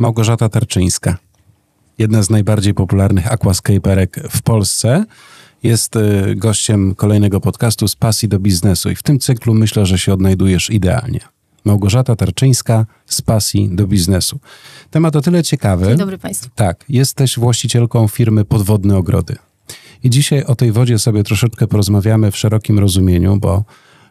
Małgorzata Tarczyńska. Jedna z najbardziej popularnych aquascaperek w Polsce. Jest y, gościem kolejnego podcastu z pasji do biznesu i w tym cyklu myślę, że się odnajdujesz idealnie. Małgorzata Tarczyńska z pasji do biznesu. Temat o tyle ciekawy. Dzień dobry Państwu. Tak, jesteś właścicielką firmy Podwodne Ogrody. I dzisiaj o tej wodzie sobie troszeczkę porozmawiamy w szerokim rozumieniu, bo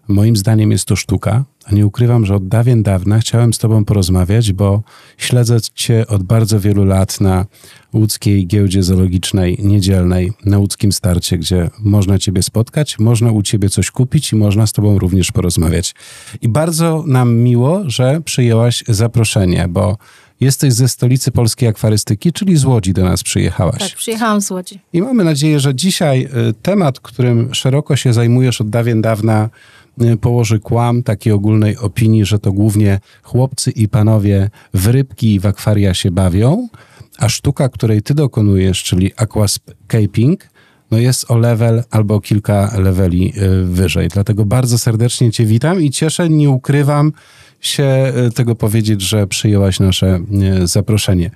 Moim zdaniem jest to sztuka, a nie ukrywam, że od dawien dawna chciałem z Tobą porozmawiać, bo śledzę Cię od bardzo wielu lat na łódzkiej giełdzie zoologicznej niedzielnej, na łódzkim starcie, gdzie można Ciebie spotkać, można u Ciebie coś kupić i można z Tobą również porozmawiać. I bardzo nam miło, że przyjęłaś zaproszenie, bo Jesteś ze stolicy polskiej akwarystyki, czyli z Łodzi do nas przyjechałaś. Tak, przyjechałam z Łodzi. I mamy nadzieję, że dzisiaj y, temat, którym szeroko się zajmujesz od dawien dawna, Y, położy kłam takiej ogólnej opinii, że to głównie chłopcy i panowie w rybki i w akwaria się bawią, a sztuka, której ty dokonujesz, czyli aquascaping, no jest o level albo kilka leveli y, wyżej. Dlatego bardzo serdecznie cię witam i cieszę, nie ukrywam się y, tego powiedzieć, że przyjęłaś nasze zaproszenie.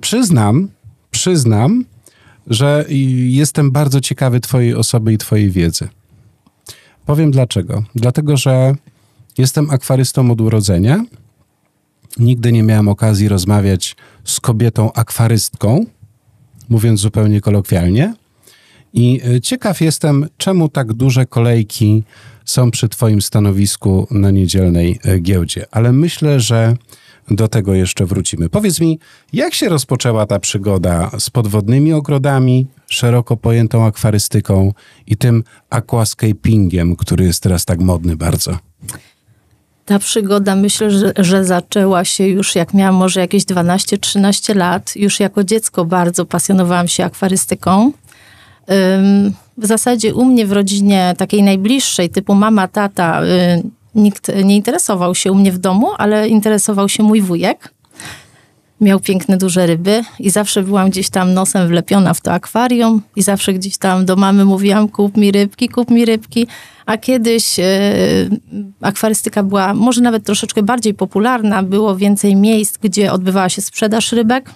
Przyznam, przyznam, że jestem bardzo ciekawy Twojej osoby i Twojej wiedzy. Powiem dlaczego. Dlatego, że jestem akwarystą od urodzenia. Nigdy nie miałem okazji rozmawiać z kobietą akwarystką, mówiąc zupełnie kolokwialnie. I y, ciekaw jestem, czemu tak duże kolejki są przy Twoim stanowisku na niedzielnej y, giełdzie. Ale myślę, że do tego jeszcze wrócimy. Powiedz mi, jak się rozpoczęła ta przygoda z podwodnymi ogrodami, szeroko pojętą akwarystyką i tym aquascapingiem, który jest teraz tak modny bardzo? Ta przygoda myślę, że, że zaczęła się już jak miałam może jakieś 12-13 lat. Już jako dziecko bardzo pasjonowałam się akwarystyką. w zasadzie u mnie w rodzinie takiej najbliższej, typu mama, tata, nikt nie interesował się u mnie w domu, ale interesował się mój wujek. Miał piękne, duże ryby i zawsze byłam gdzieś tam nosem wlepiona w to akwarium i zawsze gdzieś tam do mamy mówiłam kup mi rybki, kup mi rybki. A kiedyś e, akwarystyka była może nawet troszeczkę bardziej popularna, było więcej miejsc, gdzie odbywała się sprzedaż rybek.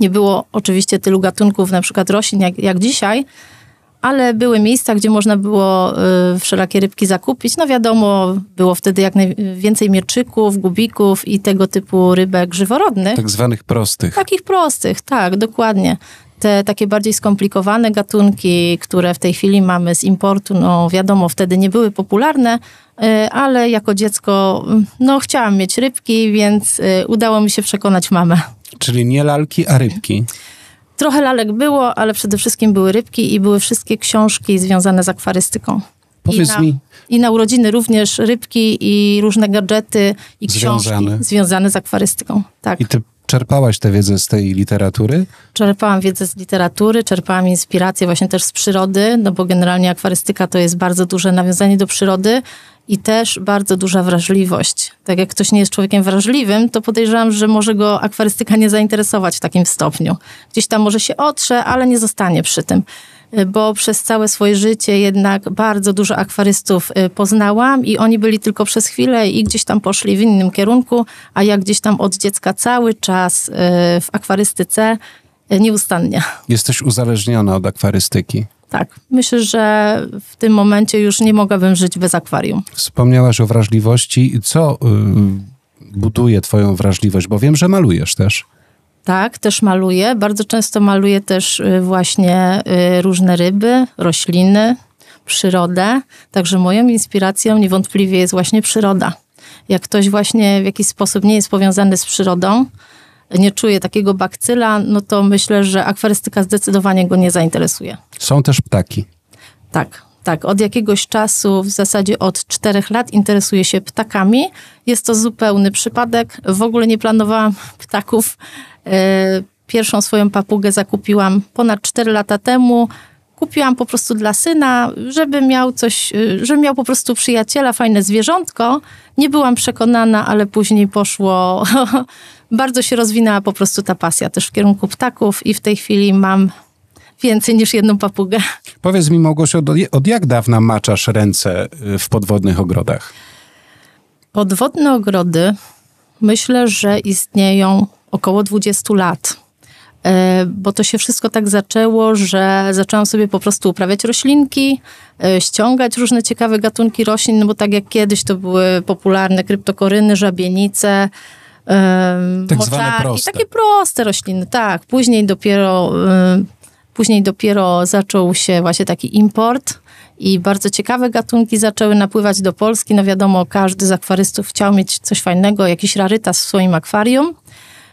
Nie było oczywiście tylu gatunków, na przykład roślin, jak, jak dzisiaj, ale były miejsca, gdzie można było y, wszelakie rybki zakupić. No wiadomo, było wtedy jak najwięcej mieczyków, gubików i tego typu rybek żyworodnych. Tak zwanych prostych. Takich prostych, tak, dokładnie. Te takie bardziej skomplikowane gatunki, które w tej chwili mamy z importu, no wiadomo, wtedy nie były popularne, y, ale jako dziecko, mm, no chciałam mieć rybki, więc y, udało mi się przekonać mamę. Czyli nie lalki, a rybki. Trochę lalek było, ale przede wszystkim były rybki i były wszystkie książki związane z akwarystyką. Powiedz I na, mi. I na urodziny również rybki i różne gadżety i książki związane. związane z akwarystyką. Tak. I ty czerpałaś tę wiedzę z tej literatury? Czerpałam wiedzę z literatury, czerpałam inspirację właśnie też z przyrody, no bo generalnie akwarystyka to jest bardzo duże nawiązanie do przyrody i też bardzo duża wrażliwość. Tak jak ktoś nie jest człowiekiem wrażliwym, to podejrzewam, że może go akwarystyka nie zainteresować w takim stopniu. Gdzieś tam może się otrze, ale nie zostanie przy tym. Y, bo przez całe swoje życie jednak bardzo dużo akwarystów y, poznałam i oni byli tylko przez chwilę i gdzieś tam poszli w innym kierunku, a ja gdzieś tam od dziecka cały czas y, w akwarystyce nieustannie. Jesteś uzależniona od akwarystyki. Tak, myślę, że w tym momencie już nie mogłabym żyć bez akwarium. Wspomniałaś o wrażliwości. Co buduje Twoją wrażliwość? Bo wiem, że malujesz też. Tak, też maluję. Bardzo często maluję też y, właśnie y, różne ryby, rośliny, przyrodę. Także moją inspiracją niewątpliwie jest właśnie przyroda. Jak ktoś właśnie w jakiś sposób nie jest powiązany z przyrodą, nie czuje takiego bakcyla, no to myślę, że akwarystyka zdecydowanie go nie zainteresuje. Są też ptaki. Tak, tak, od jakiegoś czasu, w zasadzie od czterech lat, interesuję się ptakami. Jest to zupełny przypadek. W ogóle nie planowałam ptaków. E, pierwszą swoją papugę zakupiłam ponad cztery lata temu. Kupiłam po prostu dla syna, żeby miał coś, e, żeby miał po prostu przyjaciela, fajne zwierzątko. Nie byłam przekonana, ale później poszło. Bardzo się rozwinęła po prostu ta pasja też w kierunku ptaków i w tej chwili mam więcej niż jedną papugę. Powiedz mi, Małgosiu, od, od jak dawna maczasz ręce y, w podwodnych ogrodach? Podwodne ogrody myślę, że istnieją około 20 lat. E, bo to się wszystko tak zaczęło, że zaczęłam sobie po prostu uprawiać roślinki, e, ściągać różne ciekawe gatunki roślin, no bo tak jak kiedyś to były popularne kryptokoryny, żabienice, e, tak moczarki, proste. takie proste rośliny, tak. Później dopiero Później dopiero zaczął się właśnie taki import i bardzo ciekawe gatunki zaczęły napływać do Polski. No wiadomo, każdy z akwarystów chciał mieć coś fajnego, jakiś rarytas w swoim akwarium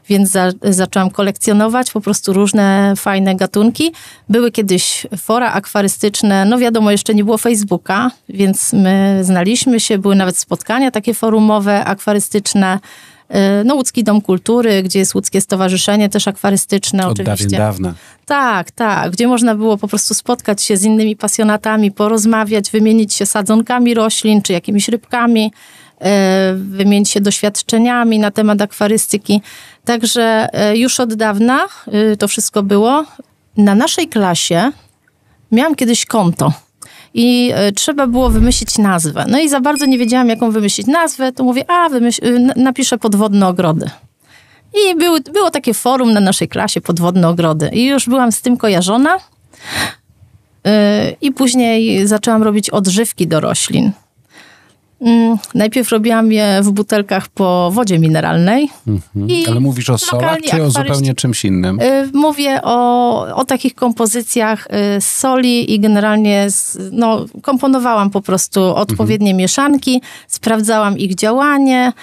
więc za, zaczęłam kolekcjonować po prostu różne fajne gatunki. Były kiedyś fora akwarystyczne, no wiadomo, jeszcze nie było Facebooka, więc my znaliśmy się, były nawet spotkania takie forumowe, akwarystyczne. E, no, Łódzki Dom Kultury, gdzie jest Łódzkie Stowarzyszenie też akwarystyczne Od oczywiście. dawna. Tak, tak, gdzie można było po prostu spotkać się z innymi pasjonatami, porozmawiać, wymienić się sadzonkami roślin czy jakimiś rybkami, e, wymienić się doświadczeniami na temat akwarystyki. Także e, już od dawna to wszystko było. Na naszej klasie miałam kiedyś konto i e, trzeba było wymyślić nazwę. No i za bardzo nie wiedziałam, jaką wymyślić nazwę, to mówię, a wymyśl, y, napiszę podwodne ogrody. I był, było takie forum na naszej klasie podwodne ogrody. I już byłam z tym kojarzona. Y, I później zaczęłam robić odżywki do roślin. Mm, najpierw robiłam je w butelkach po wodzie mineralnej. Mhm. Ale mówisz o solach, czy o zupełnie czymś innym? Y, mówię o, o takich kompozycjach z y, soli i generalnie z, no, komponowałam po prostu mhm. odpowiednie mhm. mieszanki, sprawdzałam ich działanie.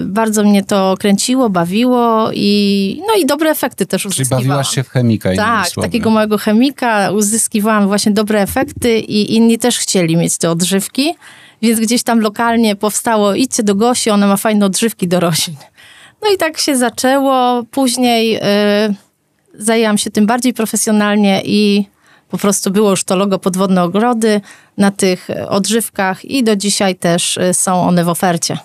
Y, bardzo mnie to kręciło, bawiło i, no i dobre efekty też uzyskiwałam. Czyli bawiłaś się w chemika, Tak, słowy. takiego małego chemika uzyskiwałam właśnie dobre efekty i inni też chcieli mieć te odżywki. Więc gdzieś tam lokalnie powstało, idźcie do Gosi, ona ma fajne odżywki do roślin. No i tak się zaczęło. Później yy, zajęłam się tym bardziej profesjonalnie i po prostu było już to logo podwodne ogrody na tych y, odżywkach i do dzisiaj też y, są one w ofercie.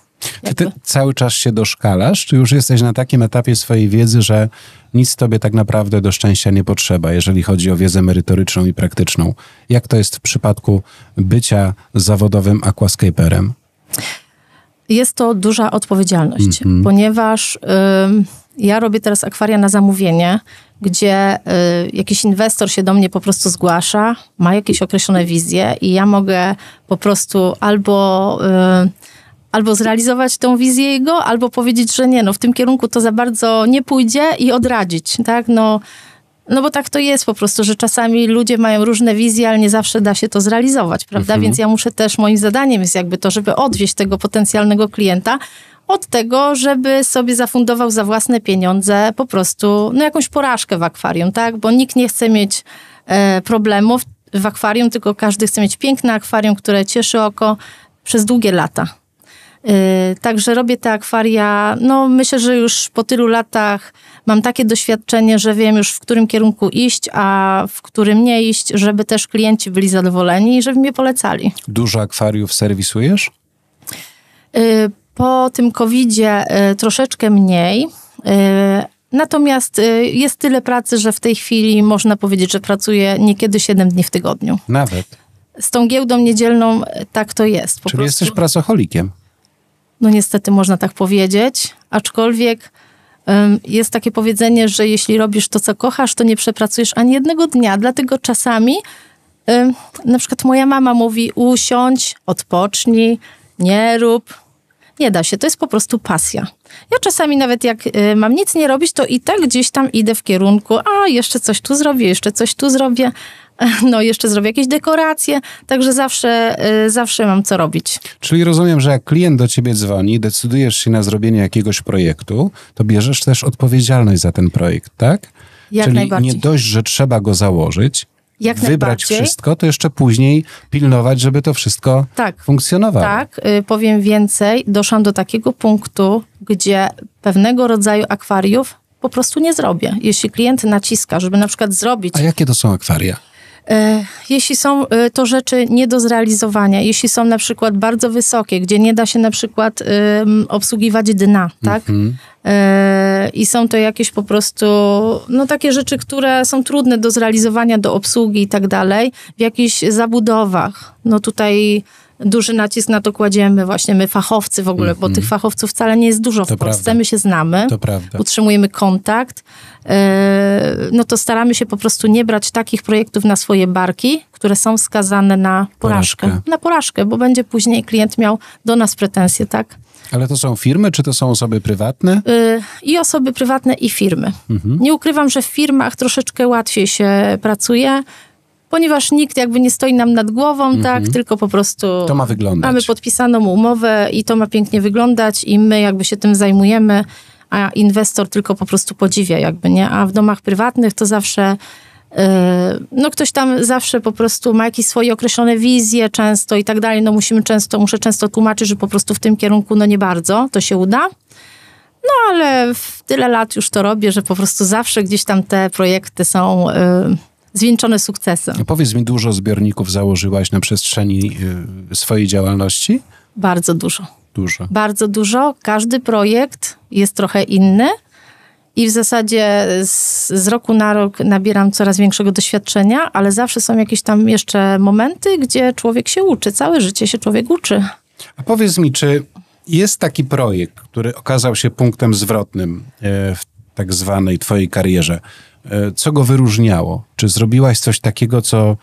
Czy ty cały czas się doszkalasz, czy już jesteś na takim etapie swojej wiedzy, że nic tobie tak naprawdę do szczęścia nie potrzeba, jeżeli chodzi o wiedzę merytoryczną i praktyczną? Jak to jest w przypadku bycia zawodowym aquascaperem? Jest to duża odpowiedzialność, mm -hmm. ponieważ y, ja robię teraz akwaria na zamówienie, gdzie y, jakiś inwestor się do mnie po prostu zgłasza, ma jakieś określone wizje i ja mogę po prostu albo. Y, albo zrealizować tą wizję jego, albo powiedzieć, że nie, no w tym kierunku to za bardzo nie pójdzie i odradzić, tak? No, no bo tak to jest po prostu, że czasami ludzie mają różne wizje, ale nie zawsze da się to zrealizować, prawda? Mhm. Więc ja muszę też, moim zadaniem jest jakby to, żeby odwieźć tego potencjalnego klienta od tego, żeby sobie zafundował za własne pieniądze po prostu no jakąś porażkę w akwarium, tak? Bo nikt nie chce mieć e, problemów w akwarium, tylko każdy chce mieć piękne akwarium, które cieszy oko przez długie lata. Y, także robię te akwaria. No, myślę, że już po tylu latach mam takie doświadczenie, że wiem już w którym kierunku iść, a w którym nie iść, żeby też klienci byli zadowoleni i żeby mnie polecali. Dużo akwariów serwisujesz? Y, po tym covid COVID-zie y, troszeczkę mniej. Natomiast jest tyle pracy, że w tej chwili można powiedzieć, że pracuję niekiedy 7 dni w tygodniu. Nawet. Z tą giełdą niedzielną tak to jest. Czyli prostu. jesteś pracocholikiem. No niestety można tak powiedzieć, aczkolwiek jest takie powiedzenie, że jeśli robisz to, co kochasz, to nie przepracujesz ani jednego dnia. Dlatego czasami na przykład moja mama mówi: usiądź, odpocznij, nie rób. Nie da się, to jest po prostu pasja. Ja czasami nawet jak e, mam nic nie robić, to i tak gdzieś tam idę w kierunku, a jeszcze coś tu zrobię, jeszcze coś tu zrobię, no jeszcze zrobię jakieś dekoracje, także zawsze, y, zawsze mam co robić. Czyli rozumiem, że jak klient do ciebie dzwoni, decydujesz się na zrobienie jakiegoś projektu, to bierzesz też odpowiedzialność za ten projekt, tak? Jak Czyli nie dość, że trzeba go założyć, jak wybrać wszystko, to jeszcze później pilnować, żeby to wszystko tak, funkcjonowało. Tak, y, powiem więcej. Doszłam do takiego punktu, gdzie pewnego rodzaju akwariów po prostu nie zrobię. Jeśli klient naciska, żeby na przykład zrobić. A jakie to są akwaria? E, jeśli są e, to rzeczy nie do zrealizowania, jeśli są na przykład bardzo wysokie, gdzie nie da się na przykład obsługiwać dna, tak? Mm-hmm. I są to jakieś po prostu, no takie rzeczy, które są trudne do zrealizowania, do obsługi i tak dalej, w jakichś zabudowach. No tutaj duży nacisk na to kładziemy właśnie my fachowcy w ogóle, mm -hmm. bo mhm. tych fachowców wcale nie jest dużo w Polsce, prawda. my się znamy, utrzymujemy kontakt, e, no to staramy się po prostu nie brać takich projektów na swoje barki, które są skazane na porażkę. porażkę. Na porażkę, bo będzie później klient miał do nas pretensje, tak? Ale to są firmy, czy to są osoby prywatne? E, I osoby prywatne, i firmy. Mhm. Nie ukrywam, że w firmach troszeczkę łatwiej się pracuje ponieważ nikt jakby nie stoi nam nad głową, mm -hmm. tak, mhm. tylko po prostu to ma wyglądać. mamy podpisaną umowę i to ma pięknie wyglądać i my jakby się tym zajmujemy, a inwestor tylko po prostu podziwia jakby, nie? A w domach prywatnych to zawsze yy, no ktoś tam zawsze po prostu ma jakieś swoje określone wizje często i tak dalej, no musimy często, muszę często tłumaczyć, że po prostu w tym kierunku no nie bardzo to się uda. No ale w tyle lat już to robię, że po prostu zawsze gdzieś tam te projekty są... Yy, zwieńczone sukcesem. A powiedz mi, dużo zbiorników założyłaś na przestrzeni y, swojej działalności? Bardzo dużo. Dużo. Bardzo dużo. Każdy projekt jest trochę inny. I w zasadzie z, z, roku na rok nabieram coraz większego doświadczenia, ale zawsze są jakieś tam jeszcze momenty, gdzie człowiek się uczy, całe życie się człowiek uczy. A powiedz mi, czy jest taki projekt, który okazał się punktem zwrotnym e, w tak zwanej twojej karierze? E, co go wyróżniało? Czy zrobiłaś coś takiego, co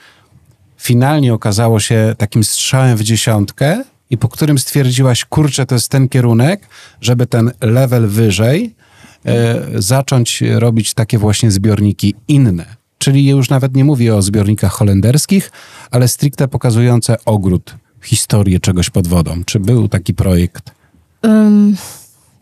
finalnie okazało się takim strzałem w dziesiątkę i po którym stwierdziłaś, kurczę, to jest ten kierunek, żeby ten level wyżej e, zacząć robić takie właśnie zbiorniki inne. Czyli już nawet nie mówię o zbiornikach holenderskich, ale stricte pokazujące ogród, historię czegoś pod wodą. Czy był taki projekt? Um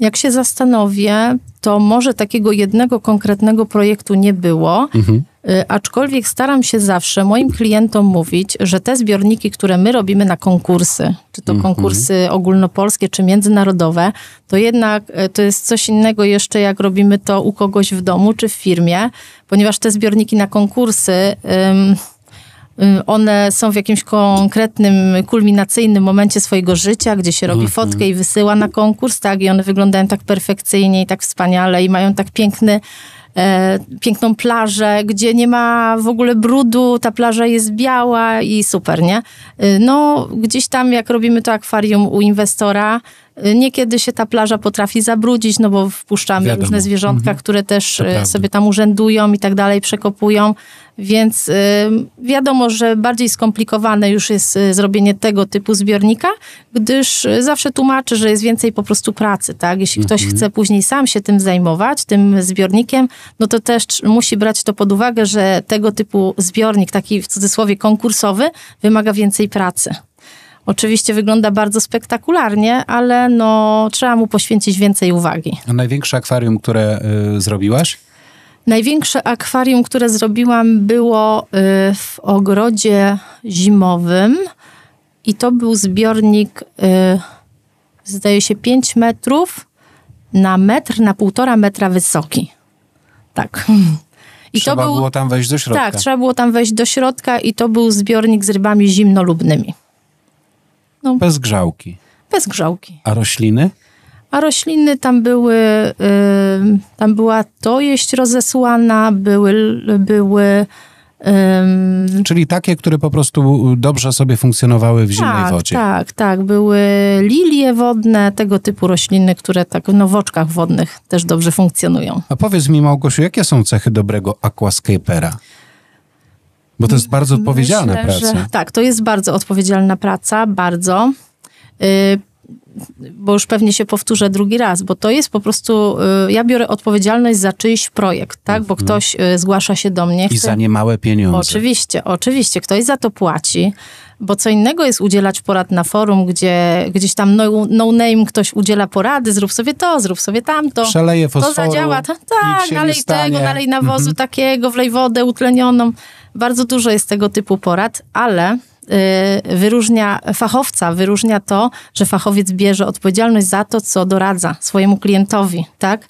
jak się zastanowię, to może takiego jednego konkretnego projektu nie było, mhm. Y, aczkolwiek staram się zawsze moim klientom mówić, że te zbiorniki, które my robimy na konkursy, czy to mhm. konkursy ogólnopolskie, czy międzynarodowe, to jednak y, to jest coś innego jeszcze, jak robimy to u kogoś w domu, czy w firmie, ponieważ te zbiorniki na konkursy. Ym, Y, one są w jakimś konkretnym, kulminacyjnym momencie swojego życia, gdzie się robi mhm. fotkę i wysyła na konkurs, tak, i one wyglądają tak perfekcyjnie i tak wspaniale i mają tak piękny E, piękną plażę, gdzie nie ma w ogóle brudu, ta plaża jest biała i super, nie? Y, no, gdzieś tam, jak robimy to akwarium u inwestora, Y, niekiedy się ta plaża potrafi zabrudzić, no bo wpuszczamy Wiadomo. różne zwierzątka, mhm. które też y, sobie tam urzędują i tak dalej, przekopują. Więc y, wiadomo, że bardziej skomplikowane już jest y, zrobienie tego typu zbiornika, gdyż zawsze tłumaczę, że jest więcej po prostu pracy, tak? Jeśli ktoś mhm. chce później sam się tym zajmować, tym zbiornikiem, no to też musi brać to pod uwagę, że tego typu zbiornik, taki w cudzysłowie konkursowy, wymaga więcej pracy. Oczywiście wygląda bardzo spektakularnie, ale no, trzeba mu poświęcić więcej uwagi. A największe akwarium, które y, zrobiłaś? Największe akwarium, które zrobiłam, było y, w ogrodzie zimowym i to był zbiornik, y, zdaje się, 5 metrów na metr, na półtora metra wysoki. Tak. I trzeba to był, było tam wejść do środka. Tak, trzeba było tam wejść do środka i to był zbiornik z rybami zimnolubnymi. No, bez grzałki. Bez grzałki. A rośliny? A rośliny tam były, y, tam była tojeść rozesłana, były, były Czyli takie, które po prostu dobrze sobie funkcjonowały w zimnej tak, wodzie. Tak, tak. Były lilie wodne, tego typu rośliny, które tak no, w nowoczkach wodnych też dobrze funkcjonują. A powiedz mi, Małgosiu, jakie są cechy dobrego aquascapera? Bo to jest bardzo odpowiedzialna Myślę, praca. Że, tak, to jest bardzo odpowiedzialna praca, bardzo. Yy, bo już pewnie się powtórzę drugi raz, bo to jest po prostu, y, ja biorę odpowiedzialność za czyjś projekt, tak? Bo mhm. ktoś y, zgłasza się do mnie. I chce... za niemałe pieniądze. Oczywiście, oczywiście. Ktoś za to płaci, bo co innego jest udzielać porad na forum, gdzie gdzieś tam no, no name ktoś udziela porady, zrób sobie to, zrób sobie tamto. Przeleje fosforu. To zadziała. To, tak, Dalej tego, dalej nawozu mhm. takiego, wlej wodę utlenioną. Bardzo dużo jest tego typu porad, ale Y, wyróżnia fachowca, wyróżnia to, że fachowiec bierze odpowiedzialność za to, co doradza swojemu klientowi, tak?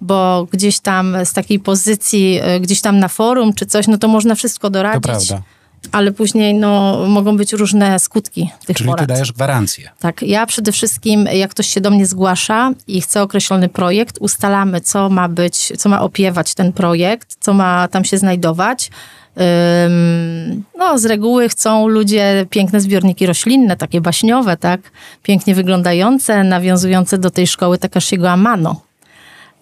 Bo gdzieś tam z takiej pozycji, y, gdzieś tam na forum czy coś, no to można wszystko doradzić ale później no, mogą być różne skutki tych Czyli porad. Czyli ty dajesz gwarancję. Tak, ja przede wszystkim, jak ktoś się do mnie zgłasza i chce określony projekt, ustalamy, co ma być, co ma opiewać ten projekt, co ma tam się znajdować no, z reguły chcą ludzie piękne zbiorniki roślinne, takie baśniowe, tak? Pięknie wyglądające, nawiązujące do tej szkoły Takashiego Amano.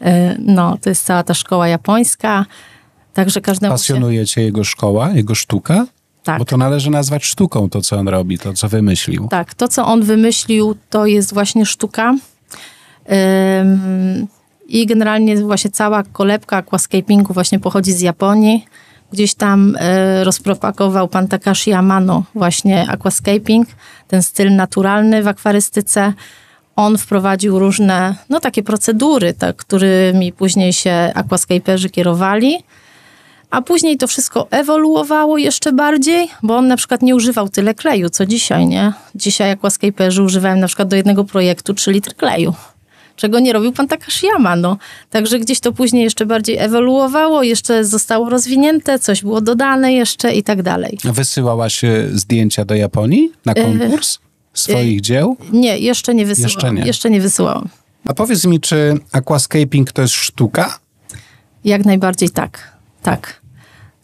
Y, no, to jest cała ta szkoła japońska. Także każdemu Pasjonuje się... cię jego szkoła, jego sztuka? Tak. Bo to należy nazwać sztuką, to co on robi, to co wymyślił. Tak, to co on wymyślił, to jest właśnie sztuka. Ym... I generalnie właśnie cała kolebka aquascapingu właśnie pochodzi z Japonii. Gdzieś tam e, rozpropagował pan Takashi Amano właśnie aquascaping, ten styl naturalny w akwarystyce. On wprowadził różne, no takie procedury, tak, którymi później się aquascaperzy kierowali. A później to wszystko ewoluowało jeszcze bardziej, bo on na przykład nie używał tyle kleju, co dzisiaj, nie? Dzisiaj aquascaperzy używają na przykład do jednego projektu 3 litry kleju czego nie robił pan Takashiyama. No. Także gdzieś to później jeszcze bardziej ewoluowało, jeszcze zostało rozwinięte, coś było dodane jeszcze i tak dalej. Wysyłałaś e, zdjęcia do Japonii na e, konkurs e, swoich yy, dzieł? Nie, jeszcze nie wysyłałam. Jeszcze nie. Jeszcze nie wysyłałam. A powiedz mi, czy aquascaping to jest sztuka? Jak najbardziej tak, tak.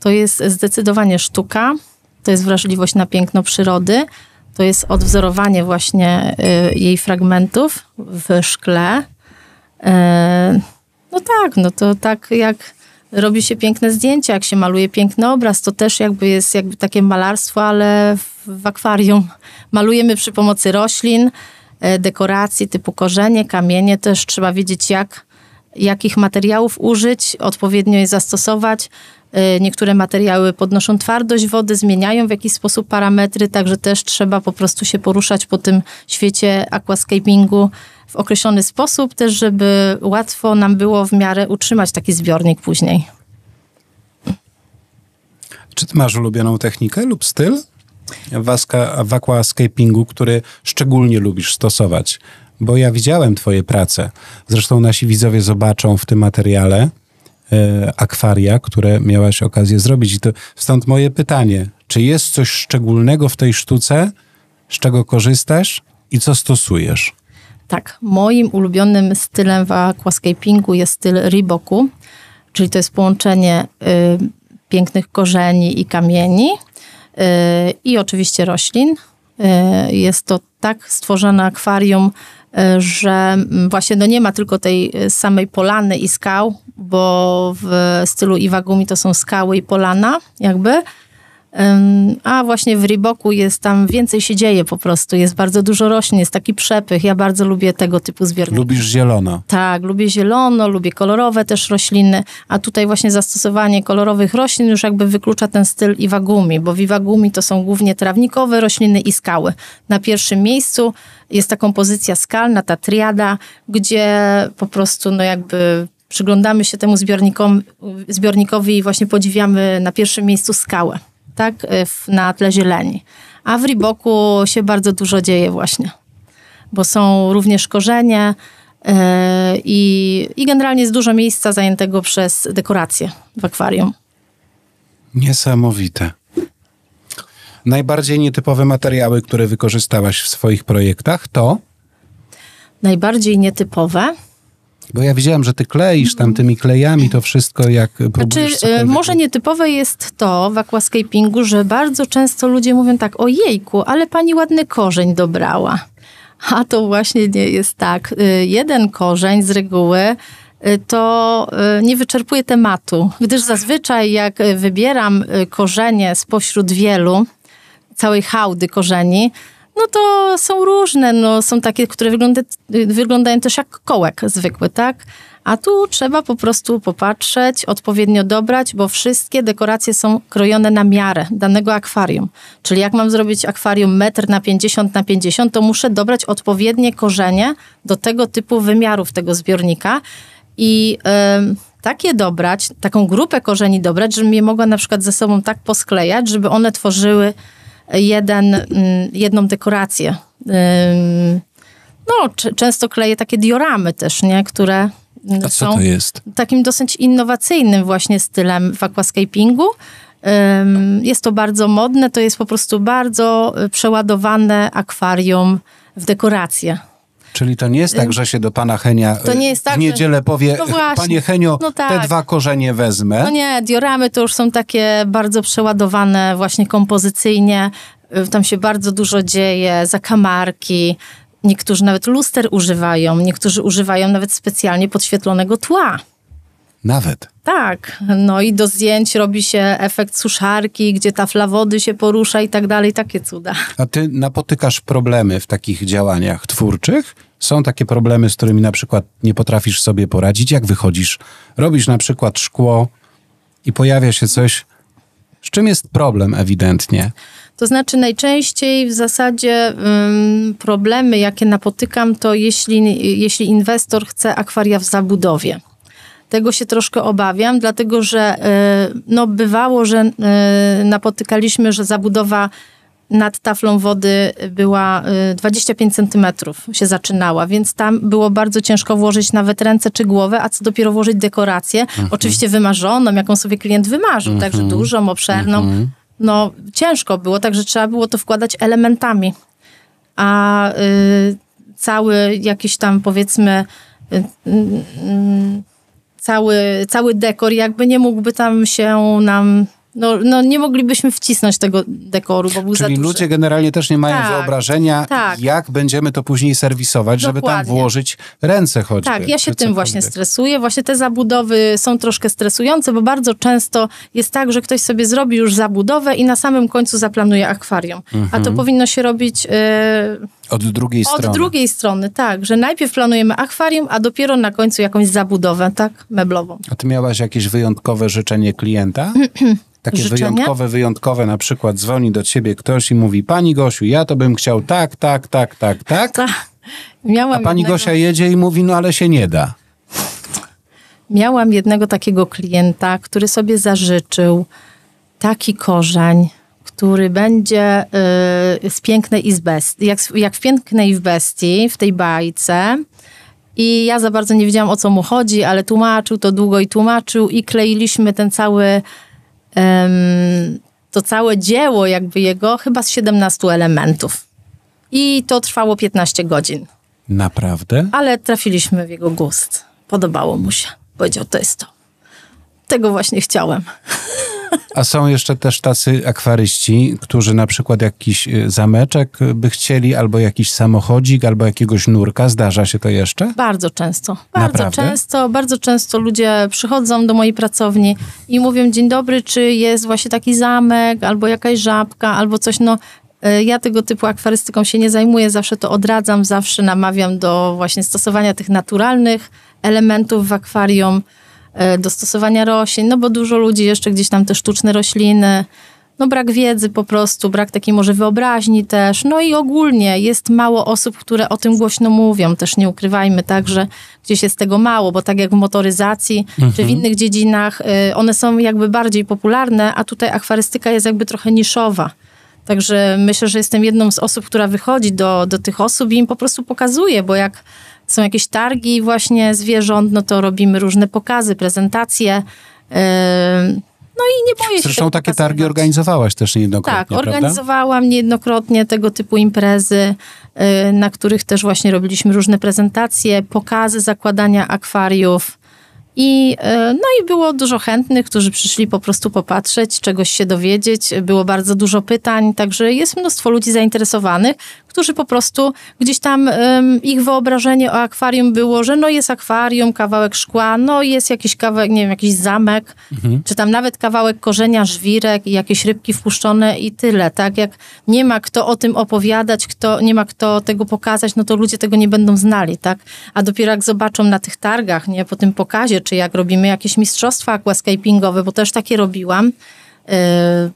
To jest zdecydowanie sztuka, to jest wrażliwość na piękno przyrody, to jest odwzorowanie właśnie y, jej fragmentów w szkle. Y, no tak, no to tak jak robi się piękne zdjęcia, jak się maluje piękny obraz, to też jakby jest jakby takie malarstwo, ale w, w akwarium. Malujemy przy pomocy roślin, y, dekoracji typu korzenie, kamienie, też trzeba wiedzieć jak, jakich materiałów użyć, odpowiednio je zastosować. Y, niektóre materiały podnoszą twardość wody, zmieniają w jakiś sposób parametry, także też trzeba po prostu się poruszać po tym świecie aquascapingu w określony sposób, też żeby łatwo nam było w miarę utrzymać taki zbiornik później. Czy ty masz ulubioną technikę lub styl w aquascapingu, który szczególnie lubisz stosować? Bo ja widziałem twoje prace. Zresztą nasi widzowie zobaczą w tym materiale E, akwaria, które miałaś okazję zrobić. I to stąd moje pytanie, czy jest coś szczególnego w tej sztuce, z czego korzystasz i co stosujesz? Tak, moim ulubionym stylem w aquascapingu jest styl riboku, czyli to jest połączenie y, pięknych korzeni i kamieni y, i oczywiście roślin. Y, jest to tak stworzone akwarium, że mm, właśnie no nie ma tylko tej e, samej polany i skał, bo w stylu Iwagumi to są skały i polana, jakby, a właśnie w Riboku jest tam więcej się dzieje po prostu, jest bardzo dużo rośnie, jest taki przepych. Ja bardzo lubię tego typu zbiorniki. Lubisz zielono. Tak, lubię zielono, lubię kolorowe też rośliny, a tutaj właśnie zastosowanie kolorowych roślin już jakby wyklucza ten styl iwagumi, bo w iwagumi to są głównie trawnikowe rośliny i skały. Na pierwszym miejscu jest ta kompozycja skalna, ta triada, gdzie po prostu no jakby przyglądamy się temu zbiornikom, zbiornikowi i właśnie podziwiamy na pierwszym miejscu skałę tak, y, na tle zieleni. A w riboku się bardzo dużo dzieje właśnie, bo są również korzenie yy, i generalnie jest dużo miejsca zajętego przez dekoracje w akwarium. Niesamowite. Najbardziej nietypowe materiały, które wykorzystałaś w swoich projektach to? Najbardziej nietypowe bo ja widziałam, że ty kleisz tam tymi klejami to wszystko, jak znaczy, próbujesz znaczy, Może nietypowe jest to w aquascapingu, że bardzo często ludzie mówią tak, o jejku, ale pani ładny korzeń dobrała. A to właśnie nie jest tak. E, jeden korzeń z reguły e, to nie wyczerpuje tematu, gdyż zazwyczaj jak wybieram korzenie spośród wielu, całej hałdy korzeni, no to są różne, no, są takie, które wygląda, wyglądają też jak kołek zwykły, tak? A tu trzeba po prostu popatrzeć, odpowiednio dobrać, bo wszystkie dekoracje są krojone na miarę danego akwarium. Czyli jak mam zrobić akwarium metr na 50 na 50, to muszę dobrać odpowiednie korzenie do tego typu wymiarów tego zbiornika i yy, takie dobrać, taką grupę korzeni dobrać, żebym je mogła na przykład ze sobą tak posklejać, żeby one tworzyły jeden, mm, jedną dekorację. No, często kleję takie dioramy też, nie? które mm, A są takim dosyć innowacyjnym właśnie stylem w aquascapingu. Jest to bardzo modne, to jest po prostu bardzo y, przeładowane akwarium w dekorację. Czyli to nie jest tak, że się do pana Henia to nie jest tak, w niedzielę że... powie, no panie Henio, no tak. te dwa korzenie wezmę. No nie, dioramy to już są takie bardzo przeładowane właśnie kompozycyjnie. Y, tam się bardzo dużo dzieje, zakamarki, Niektórzy nawet luster używają, niektórzy używają nawet specjalnie podświetlonego tła. Nawet. Tak, no i do zdjęć robi się efekt suszarki, gdzie tafla wody się porusza i tak dalej, takie cuda. A ty napotykasz problemy w takich działaniach twórczych? Są takie problemy, z którymi na przykład nie potrafisz sobie poradzić, jak wychodzisz, robisz na przykład szkło i pojawia się coś, z czym jest problem ewidentnie? To znaczy, najczęściej w zasadzie ym, problemy, jakie napotykam, to jeśli, jeśli inwestor chce akwaria w zabudowie. Tego się troszkę obawiam, dlatego że e, no, bywało, że e, napotykaliśmy, że zabudowa nad taflą wody była 25 e, centymetrów się zaczynała, więc tam było bardzo ciężko włożyć nawet ręce czy głowę, a co dopiero włożyć dekorację, mhm. oczywiście wymarzoną, jaką sobie klient wymarzył, mhm. także dużą, obszerną. Mhm. No ciężko było, także trzeba było to wkładać elementami. A y, cały jakiś tam powiedzmy y, y, y cały, cały dekor jakby nie mógłby tam się nam no, no nie moglibyśmy wcisnąć tego dekoru, bo był Czyli ludzie generalnie też nie mają tak, wyobrażenia, tak. jak będziemy to później serwisować, Dokładnie. żeby tam włożyć ręce choćby. Tak, ja się tym właśnie stresuję. Właśnie te zabudowy są troszkę stresujące, bo bardzo często jest tak, że ktoś sobie zrobi już zabudowę i na samym końcu zaplanuje akwarium. Mhm. A to mhm. powinno się robić... Yy, od drugiej strony. Od drugiej strony, tak, że najpierw planujemy akwarium, a dopiero na końcu jakąś zabudowę, tak, meblową. A ty miałaś jakieś wyjątkowe życzenie klienta? Takie wyjątkowe, wyjątkowe, na przykład dzwoni do ciebie ktoś i mówi, pani Gosiu, ja to bym chciał tak, tak, tak, tak, tak. Ta. Miałam a pani jednego... Gosia jedzie i mówi, no ale się nie da. Miałam jednego takiego klienta, który sobie zażyczył taki korzeń, który będzie y, z pięknej i z bestii, jak, jak w pięknej i w bestii, w tej bajce. I ja za bardzo nie wiedziałam o co mu chodzi, ale tłumaczył to długo i tłumaczył, i kleiliśmy ten cały. to całe dzieło, jakby jego, chyba z 17 elementów. I to trwało 15 godzin. Naprawdę? Ale trafiliśmy w jego gust. Podobało mu się. Powiedział, to jest to. Tego właśnie chciałem. A są jeszcze też tacy akwaryści, którzy na przykład jakiś y, zameczek by chcieli, albo jakiś samochodzik, albo jakiegoś nurka. Zdarza się to jeszcze? Bardzo często. Bardzo Naprawdę? często. Bardzo często ludzie przychodzą do mojej pracowni i mówią, dzień dobry, czy jest właśnie taki zamek, albo jakaś żabka, albo coś, no y, ja tego typu akwarystyką się nie zajmuję, zawsze to odradzam, zawsze namawiam do właśnie stosowania tych naturalnych elementów w akwarium. E, dostosowania roślin, no bo dużo ludzi jeszcze gdzieś tam te sztuczne rośliny, no brak wiedzy po prostu, brak takiej może wyobraźni też, no i ogólnie jest mało osób, które o tym głośno mówią, też nie ukrywajmy, także gdzieś jest tego mało, bo tak jak w motoryzacji mhm. czy w mhm. innych dziedzinach, e, one są jakby bardziej popularne, a tutaj akwarystyka jest jakby trochę niszowa. Także myślę, że jestem jedną z osób, która wychodzi do, do tych osób i im po prostu pokazuje, bo jak są jakieś targi właśnie zwierząt, no to robimy różne pokazy, prezentacje. Yy, no i nie boję się. Zresztą takie pokazywać. targi organizowałaś też niejednokrotnie. Tak, organizowałam niejednokrotnie tego typu imprezy, yy, na których też właśnie robiliśmy różne prezentacje, pokazy zakładania akwariów. I, yy, no i było dużo chętnych, którzy przyszli po prostu popatrzeć, czegoś się dowiedzieć. Było bardzo dużo pytań, także jest mnóstwo ludzi zainteresowanych, którzy po prostu gdzieś tam um, ich wyobrażenie o akwarium było, że no jest akwarium, kawałek szkła, no jest jakiś kawałek, nie wiem, jakiś zamek, mhm. czy tam nawet kawałek korzenia, żwirek i jakieś rybki wpuszczone i tyle, tak? Jak nie ma kto o tym opowiadać, kto, nie ma kto tego pokazać, no to ludzie tego nie będą znali, tak? A dopiero jak zobaczą na tych targach, nie, po tym pokazie, czy jak robimy jakieś mistrzostwa aquascapingowe, bo też takie robiłam, Y,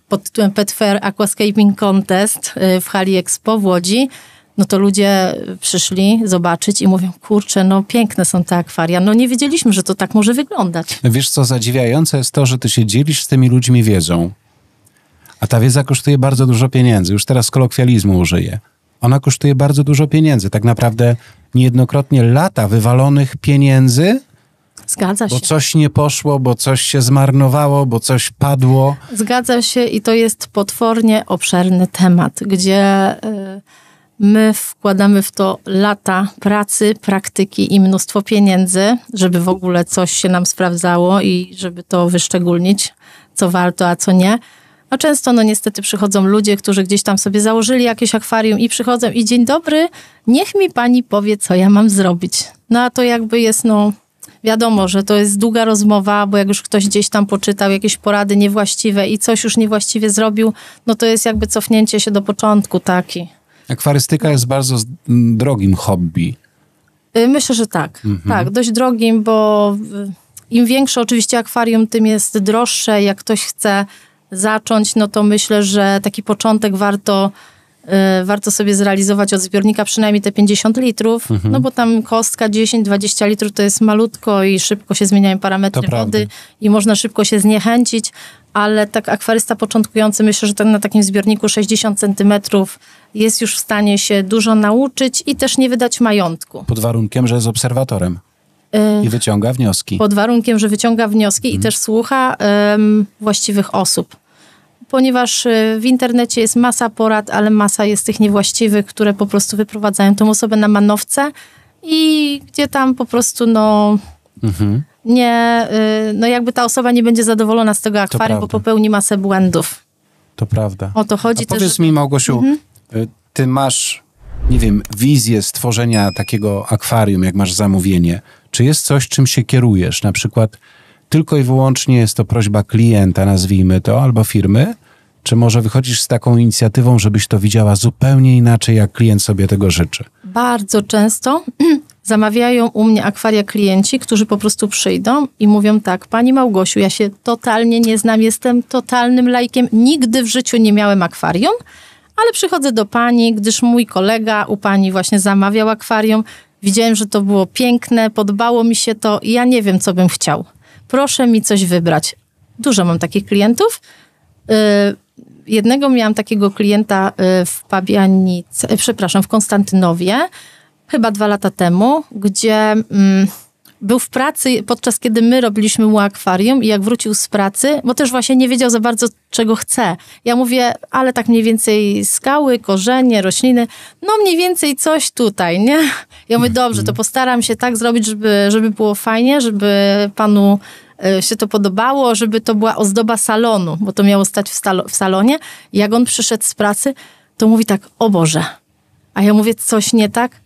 pod tytułem Pet Fair Aquascaping Contest y, w hali Expo w Łodzi, no to ludzie przyszli zobaczyć i mówią, kurczę, no piękne są te akwaria. No nie wiedzieliśmy, że to tak może wyglądać. Wiesz, co zadziwiające jest to, że ty się dzielisz z tymi ludźmi wiedzą, a ta wiedza kosztuje bardzo dużo pieniędzy. Już teraz kolokwializmu użyję. Ona kosztuje bardzo dużo pieniędzy. Tak naprawdę niejednokrotnie lata wywalonych pieniędzy Zgadza się. Bo coś nie poszło, bo coś się zmarnowało, bo coś padło. Zgadza się i to jest potwornie obszerny temat, gdzie y, my wkładamy w to lata pracy, praktyki i mnóstwo pieniędzy, żeby w ogóle coś się nam sprawdzało i żeby to wyszczególnić, co warto, a co nie. A często, no niestety, przychodzą ludzie, którzy gdzieś tam sobie założyli jakieś akwarium i przychodzą i dzień dobry, niech mi pani powie, co ja mam zrobić. No a to jakby jest, no, Wiadomo, że to jest długa rozmowa, bo jak już ktoś gdzieś tam poczytał jakieś porady niewłaściwe i coś już niewłaściwie zrobił, no to jest jakby cofnięcie się do początku taki. Akwarystyka jest bardzo drogim hobby. Y, myślę, że tak. Mhm. Tak, dość drogim, bo im większe oczywiście akwarium, tym jest droższe. Jak ktoś chce zacząć, no to myślę, że taki początek warto Y, warto sobie zrealizować od zbiornika przynajmniej te 50 litrów, mhm. no bo tam kostka 10-20 litrów to jest malutko i szybko się zmieniają parametry to wody i można szybko się zniechęcić, ale tak akwarysta początkujący myślę, że ten na takim zbiorniku 60 centymetrów jest już w stanie się dużo nauczyć i też nie wydać majątku. Pod warunkiem, że jest obserwatorem. Y, I wyciąga wnioski. Pod warunkiem, że wyciąga wnioski mhm. i też słucha um, właściwych osób ponieważ y, w internecie jest masa porad, ale masa jest tych niewłaściwych, które po prostu wyprowadzają tą osobę na manowce i gdzie tam po prostu no mhm. nie, y, no jakby ta osoba nie będzie zadowolona z tego akwarium, bo popełni masę błędów. To prawda. O to chodzi A też. Powiedz mi Małgosiu, mhm. Y, ty masz, nie wiem, wizję stworzenia takiego akwarium, jak masz zamówienie. Czy jest coś, czym się kierujesz? Na przykład tylko i wyłącznie jest to prośba klienta, nazwijmy to, albo firmy? Czy może wychodzisz z taką inicjatywą, żebyś to widziała zupełnie inaczej, jak klient sobie tego życzy? Bardzo często zamawiają u mnie akwaria klienci, którzy po prostu przyjdą i mówią tak, pani Małgosiu, ja się totalnie nie znam, jestem totalnym lajkiem, nigdy w życiu nie miałem akwarium, ale przychodzę do pani, gdyż mój kolega u pani właśnie zamawiał akwarium, widziałem, że to było piękne, podbało mi się to i ja nie wiem, co bym chciał proszę mi coś wybrać. Dużo mam takich klientów. Y, jednego miałam takiego klienta y, w Pabianice, y, przepraszam, w Konstantynowie, chyba dwa lata temu, gdzie... Mm, był w pracy podczas kiedy my robiliśmy mu akwarium i jak wrócił z pracy, bo też właśnie nie wiedział za bardzo, czego chce. Ja mówię, ale tak mniej więcej skały, korzenie, rośliny, no mniej więcej coś tutaj, nie? Ja mówię, dobrze, to postaram się tak zrobić, żeby, żeby było fajnie, żeby panu e, się to podobało, żeby to była ozdoba salonu, bo to miało stać w, salo, w salonie. I jak on przyszedł z pracy, to mówi tak, o Boże. A ja mówię, coś nie tak?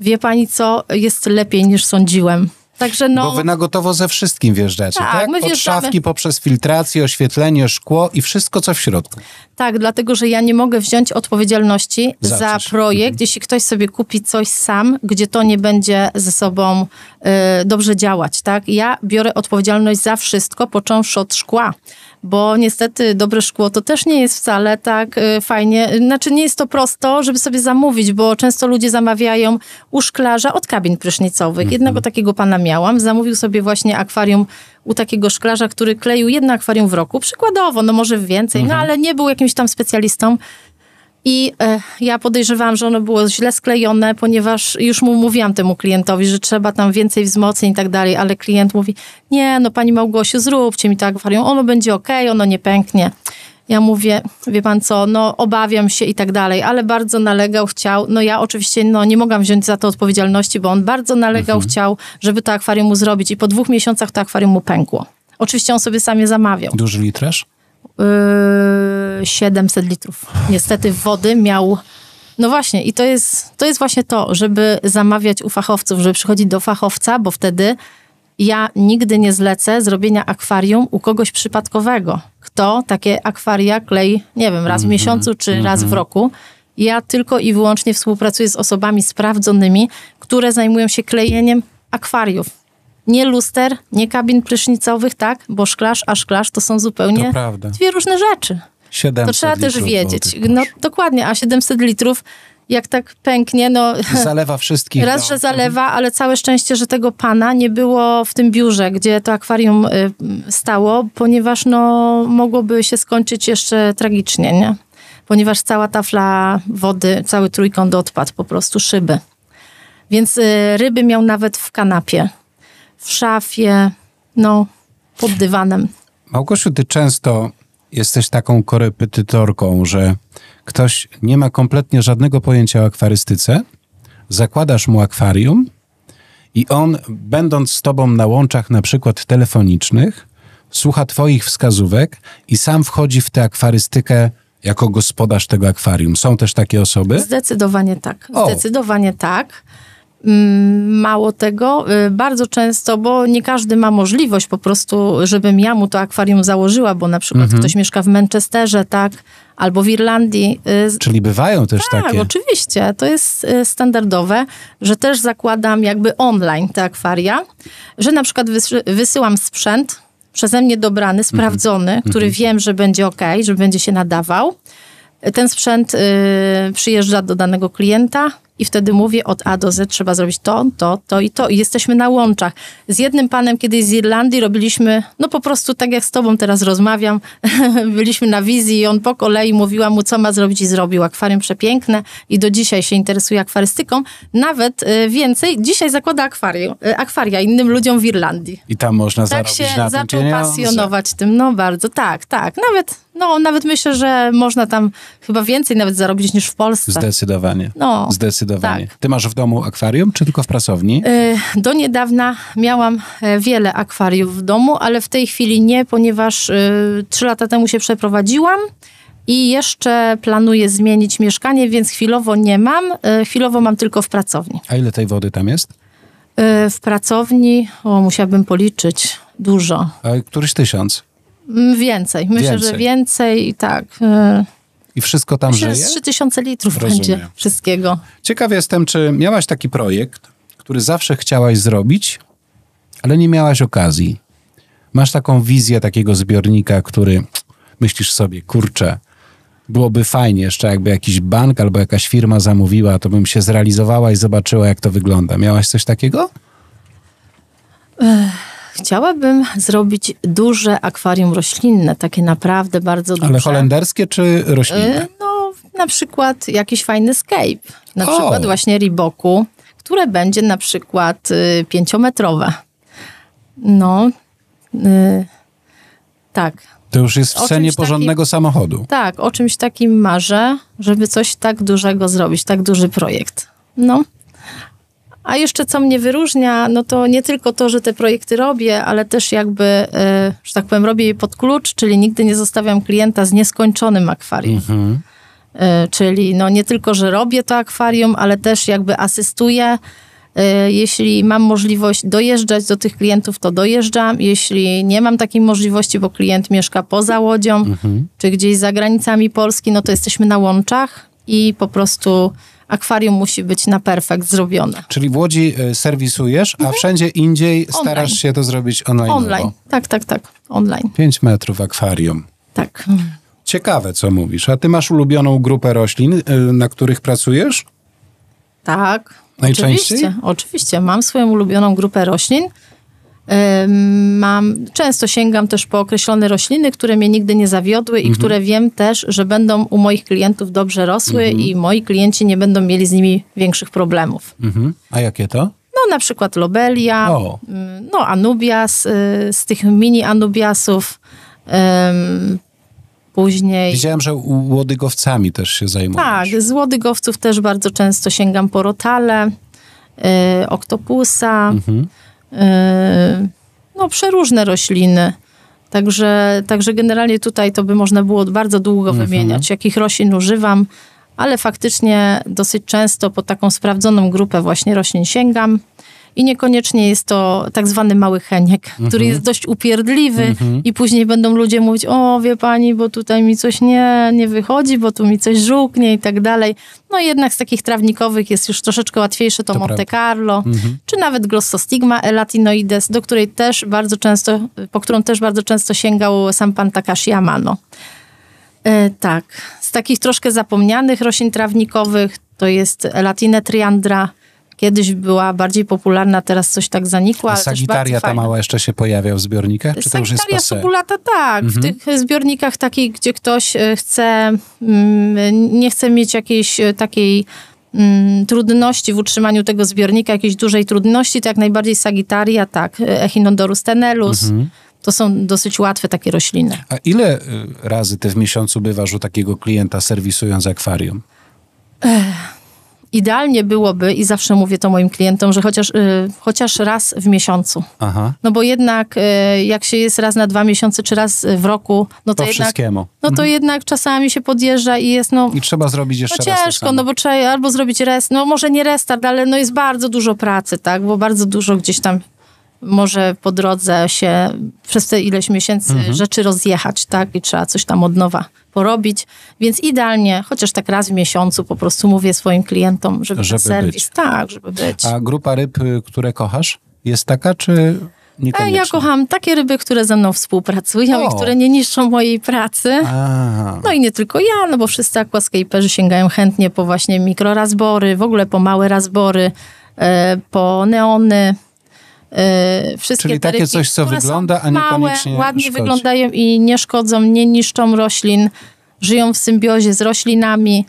Wie pani co, jest lepiej niż sądziłem. Także no... Bo wy na gotowo ze wszystkim wjeżdżacie, tak? tak? My Od szafki poprzez filtrację, oświetlenie, szkło i wszystko, co w środku. Tak, dlatego, że ja nie mogę wziąć odpowiedzialności za, za projekt, mhm. jeśli ktoś sobie kupi coś sam, gdzie to nie będzie ze sobą y, dobrze działać, tak? Ja biorę odpowiedzialność za wszystko, począwszy od szkła bo niestety dobre szkło to też nie jest wcale tak y, fajnie, znaczy nie jest to prosto, żeby sobie zamówić, bo często ludzie zamawiają u szklarza od kabin prysznicowych. Mhm. Jednego takiego pana miałam, zamówił sobie właśnie akwarium u takiego szklarza, który kleił jedno akwarium w roku, przykładowo, no może więcej, no mhm. ale nie był jakimś tam specjalistą, i e, ja podejrzewałam, że ono było źle sklejone, ponieważ już mu mówiłam temu klientowi, że trzeba tam więcej wzmocnień i tak dalej, ale klient mówi, nie, no pani Małgosiu, zróbcie mi to tak akwarium, ono będzie ok, ono nie pęknie. Ja mówię, wie pan co, no obawiam się i tak dalej, ale bardzo nalegał, chciał, no ja oczywiście no, nie mogłam wziąć za to odpowiedzialności, bo on bardzo nalegał, mhm. chciał, żeby to akwarium mu zrobić i po dwóch miesiącach to akwarium mu pękło. Oczywiście on sobie sam je zamawiał. Duży litraż? 700 yy, litrów. Niestety wody miał. No właśnie, i to jest, to jest właśnie to, żeby zamawiać u fachowców, żeby przychodzić do fachowca, bo wtedy ja nigdy nie zlecę zrobienia akwarium u kogoś przypadkowego, kto takie akwaria klei, nie wiem, raz w mm-hmm. miesiącu czy mm-hmm. raz w roku. Ja tylko i wyłącznie współpracuję z osobami sprawdzonymi, które zajmują się klejeniem akwariów nie luster, nie kabin prysznicowych, tak? Bo szklarz a szklarz to są zupełnie to dwie różne rzeczy. 700 to trzeba też no, wiedzieć. No dokładnie, a 700 litrów jak tak pęknie, no... Zalewa wszystkich. Raz, że mhm. zalewa, ale całe szczęście, że tego pana nie było w tym biurze, gdzie to akwarium y, stało, ponieważ no mogłoby się skończyć jeszcze tragicznie, nie? Ponieważ cała tafla wody, cały trójkąt odpadł, po prostu szyby. Więc y, ryby miał nawet w kanapie w szafie, no, pod dywanem. Małgosiu, ty często jesteś taką korepetytorką, że ktoś nie ma kompletnie żadnego pojęcia o akwarystyce, zakładasz mu akwarium i on, będąc z tobą na łączach na przykład telefonicznych, słucha twoich wskazówek i sam wchodzi w tę akwarystykę jako gospodarz tego akwarium. Są też takie osoby? Zdecydowanie tak. Zdecydowanie tak. Mm, mało tego, y, bardzo często, bo nie każdy ma możliwość po prostu, żebym ja mu to akwarium założyła, bo na przykład mhm. ktoś mieszka w Manchesterze, tak, albo w Irlandii. Y, Czyli bywają też tak, takie. Tak, oczywiście. To jest y, standardowe, że też zakładam jakby online te akwaria, że na przykład wysyłam sprzęt przeze mnie dobrany, mhm. sprawdzony, mhm. który wiem, że będzie ok, że będzie się nadawał. Ten sprzęt y, przyjeżdża do danego klienta, i wtedy mówię od A do Z trzeba zrobić to, to, to i to. I jesteśmy na łączach. Z jednym panem kiedyś z Irlandii robiliśmy, no po prostu tak jak z tobą teraz rozmawiam, byliśmy na wizji i on po kolei mówiła mu, co ma zrobić i zrobił. Akwarium przepiękne i do dzisiaj się interesuje akwarystyką. Nawet y, więcej, dzisiaj zakłada akwarium, y, akwaria innym ludziom w Irlandii. I tam można tak zarobić na tym Tak się zaczął pasjonować tym, no bardzo, tak, tak. Nawet no, nawet myślę, że można tam chyba więcej nawet zarobić niż w Polsce. Zdecydowanie. No, Zdecydowanie. Tak. Ty masz w domu akwarium, czy tylko w pracowni? Y, do niedawna miałam e, wiele akwariów w domu, ale w tej chwili nie, ponieważ y, trzy lata temu się przeprowadziłam. I jeszcze planuję zmienić mieszkanie, więc chwilowo nie mam. Y, chwilowo mam tylko w pracowni. A ile tej wody tam jest? W pracowni, o, musiałabym policzyć, dużo. A któryś tysiąc? Mm, więcej. Myślę, więcej. że więcej i tak. Y, I wszystko tam Myślę, żyje? 3000 litrów Rozumiem. będzie wszystkiego. Ciekaw jestem, czy miałaś taki projekt, który zawsze chciałaś zrobić, ale nie miałaś okazji. Masz taką wizję takiego zbiornika, który myślisz sobie, kurczę, byłoby fajnie jeszcze, jakby jakiś bank albo jakaś firma zamówiła, to bym się zrealizowała i zobaczyła, jak to wygląda. Miałaś coś takiego? Ech. Chciałabym zrobić duże akwarium roślinne, takie naprawdę bardzo duże. Ale holenderskie czy roślinne? E, no, na przykład jakiś fajny scape. Na o. przykład właśnie riboku, które będzie na przykład y, pięciometrowe. No, y, tak. To już jest w cenie porządnego takim, samochodu. Tak, o czymś takim marzę, żeby coś tak dużego zrobić, tak duży projekt. No. A jeszcze co mnie wyróżnia, no to nie tylko to, że te projekty robię, ale też jakby, e, że tak powiem, robię je pod klucz, czyli nigdy nie zostawiam klienta z nieskończonym akwarium. Mhm. E, czyli no nie tylko, że robię to akwarium, ale też jakby asystuję. E, jeśli mam możliwość dojeżdżać do tych klientów, to dojeżdżam. Jeśli nie mam takiej możliwości, bo klient mieszka poza łodzią mhm. czy gdzieś za granicami Polski, no to jesteśmy na łączach i po prostu akwarium musi być na perfekt zrobione. Czyli w Łodzi e, serwisujesz, a mhm. wszędzie indziej online. starasz się to zrobić online. Online, tak, tak, tak, online. 5 metrów akwarium. Tak. Ciekawe, co mówisz. A ty masz ulubioną grupę roślin, e, na których pracujesz? Tak. Najczęściej? Oczywiście, oczywiście. Mam swoją ulubioną grupę roślin. Mam, często sięgam też po określone rośliny, które mnie nigdy nie zawiodły i mhm. które wiem też, że będą u moich klientów dobrze rosły mhm. i moi klienci nie będą mieli z nimi większych problemów. Mhm. A jakie to? No na przykład lobelia, o. Mm, no anubias, y, z tych mini anubiasów, Później. Widziałem, że łodygowcami też się zajmujesz. Tak, z łodygowców też bardzo często sięgam po rotale, y, oktopusa. Mhm. Yy, no, przeróżne rośliny. Także, także generalnie tutaj to by można było bardzo długo mhm. wymieniać, jakich roślin używam, ale faktycznie dosyć często po taką sprawdzoną grupę właśnie roślin sięgam i niekoniecznie jest to tak zwany mały heniek, mhm. który jest dość upierdliwy mhm. i później będą ludzie mówić, o wie pani, bo tutaj mi coś nie, nie wychodzi, bo tu mi coś żółknie i tak dalej. No jednak z takich trawnikowych jest już troszeczkę łatwiejsze to, to Monte prawda. Carlo, mhm. czy nawet Glossostigma elatinoides, do której też bardzo często, po którą też bardzo często sięgał sam pan Takashi Amano. E, tak, z takich troszkę zapomnianych roślin trawnikowych to jest elatine triandra, kiedyś była bardziej popularna, teraz coś tak zanikła. A Sagitaria ta mała jeszcze się pojawia w zbiornikach? Czy Sagitaria to już jest subulata, tak. Mhm. W tych e, zbiornikach takich, gdzie ktoś e, chce, mm, e, nie chce mieć jakiejś takiej mm, trudności w utrzymaniu tego zbiornika, jakiejś dużej trudności, to jak najbardziej Sagitaria, tak. Echinodorus tenelus. Mhm. To są dosyć łatwe takie rośliny. A ile razy ty w miesiącu bywasz u takiego klienta serwisując akwarium? Ech. Idealnie byłoby, i zawsze mówię to moim klientom, że chociaż, y, chociaż raz w miesiącu. Aha. No bo jednak y, jak się jest raz na dwa miesiące, czy raz w roku, no to, to jednak, wszystkiemu. No to mhm. jednak czasami się podjeżdża i jest no... I trzeba zrobić no jeszcze no ciężko, raz ciężko, no bo trzeba albo zrobić rest, no może nie restart, ale no jest bardzo dużo pracy, tak, bo bardzo dużo gdzieś tam może po drodze się przez te ileś miesięcy mhm. rzeczy rozjechać, tak? I trzeba coś tam od nowa porobić. Więc idealnie, chociaż tak raz w miesiącu po prostu mówię swoim klientom, żeby, żeby serwis, być. tak, żeby być. A grupa ryb, y, które kochasz, jest taka, czy niekoniecznie? Ja kocham takie ryby, które ze mną współpracują o. i które nie niszczą mojej pracy. No i nie tylko ja, no bo wszyscy aquascaperzy sięgają chętnie po właśnie mikrorazbory, w ogóle po małe razbory, e, po neony, Y, wszystkie Czyli takie coś, co wygląda, a niekoniecznie małe, ładnie szkodzi. wyglądają i nie szkodzą, nie niszczą roślin, żyją w symbiozie z roślinami.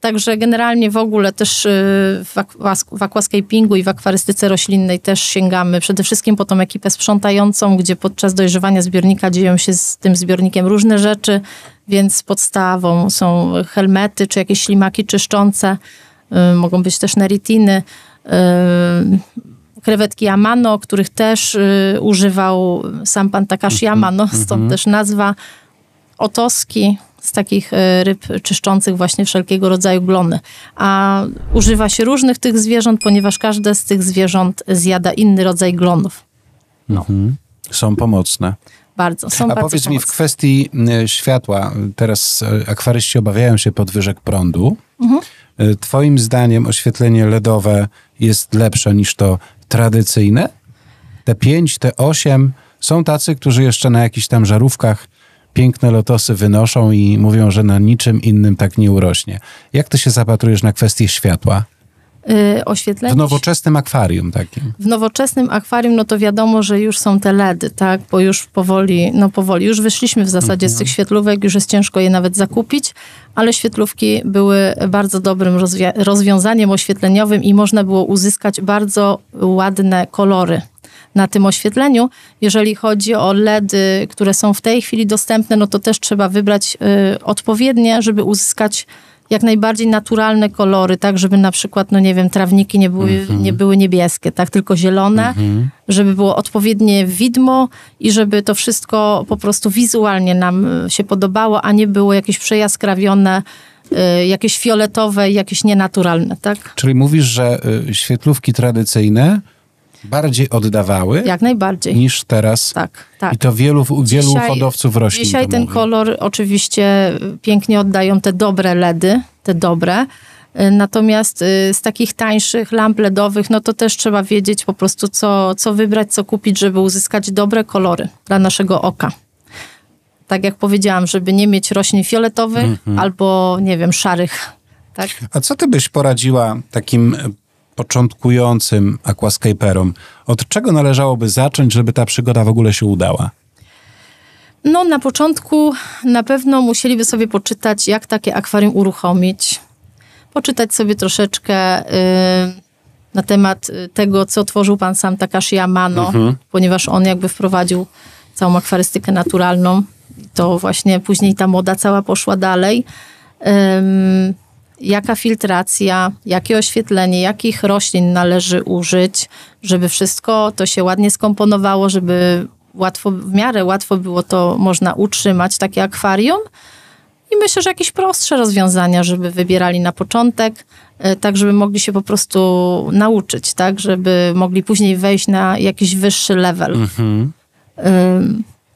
Także generalnie w ogóle też y, w, aquascapingu i w akwarystyce roślinnej też sięgamy przede wszystkim po tą ekipę sprzątającą, gdzie podczas dojrzewania zbiornika dzieją się z tym zbiornikiem różne rzeczy, więc podstawą są helmety czy jakieś ślimaki czyszczące, y, mogą być też neritiny krewetki Amano, których też y, używał sam pan Takashi mhm. Amano, mhm. stąd też nazwa. Otoski z takich y, ryb czyszczących właśnie wszelkiego rodzaju glony. A używa się różnych tych zwierząt, ponieważ każde z tych zwierząt zjada inny rodzaj glonów. No. Mhm. Są pomocne. Bardzo. Są A bardzo powiedz pomocne. mi w kwestii y, światła, teraz y, akwaryści obawiają się podwyżek prądu. Twoim zdaniem oświetlenie LEDowe jest lepsze niż to tradycyjne? Te pięć, te osiem są tacy, którzy jeszcze na jakichś tam żarówkach piękne lotosy wynoszą i mówią, że na niczym innym tak nie urośnie. Jak ty się zapatrujesz na kwestię światła? Y, oświetlenie. W nowoczesnym akwarium takim. W nowoczesnym akwarium, no to wiadomo, że już są te LEDy, tak? Bo już powoli, no powoli, już wyszliśmy w zasadzie z mhm. tych świetlówek, już jest ciężko je nawet zakupić, ale świetlówki były bardzo dobrym rozwiązaniem oświetleniowym i można było uzyskać bardzo ładne kolory na tym oświetleniu. Jeżeli chodzi o LEDy, które są w tej chwili dostępne, no to też trzeba wybrać y, odpowiednie, żeby uzyskać jak najbardziej naturalne kolory, tak, żeby na przykład, no nie wiem, trawniki nie były, mhm. nie były niebieskie, tak, tylko zielone, mhm. żeby było odpowiednie widmo i żeby to wszystko po prostu wizualnie nam e, się podobało, a nie było jakieś przejaskrawione, e, jakieś fioletowe, jakieś nienaturalne, tak. Czyli mówisz, że e, świetlówki tradycyjne bardziej oddawały. Jak najbardziej. Niż teraz. Tak, tak. I to wielu, wielu dzisiaj, hodowców roślin. Dzisiaj ten mówi. kolor oczywiście y, pięknie oddają te dobre LEDy, te dobre. Y, natomiast y, z takich tańszych lamp LEDowych, no to też trzeba wiedzieć po prostu, co, co wybrać, co kupić, żeby uzyskać dobre kolory dla naszego oka tak jak powiedziałam, żeby nie mieć roślin fioletowych mm -hmm. albo, nie wiem, szarych. Tak? A co ty byś poradziła takim początkującym aquascaperom, od czego należałoby zacząć, żeby ta przygoda w ogóle się udała? No, na początku na pewno musieliby sobie poczytać, jak takie akwarium uruchomić. Poczytać sobie troszeczkę yy, na temat y, tego, co tworzył pan sam Takashi Yamano, mhm. ponieważ on jakby wprowadził całą akwarystykę naturalną. To właśnie później ta moda cała poszła dalej. Yy, jaka filtracja, jakie oświetlenie, jakich roślin należy użyć, żeby wszystko to się ładnie skomponowało, żeby łatwo, w miarę łatwo było to można utrzymać, takie akwarium. I myślę, że jakieś prostsze rozwiązania, żeby wybierali na początek, e, tak żeby mogli się po prostu nauczyć, tak, żeby mogli później wejść na jakiś wyższy level. Mhm.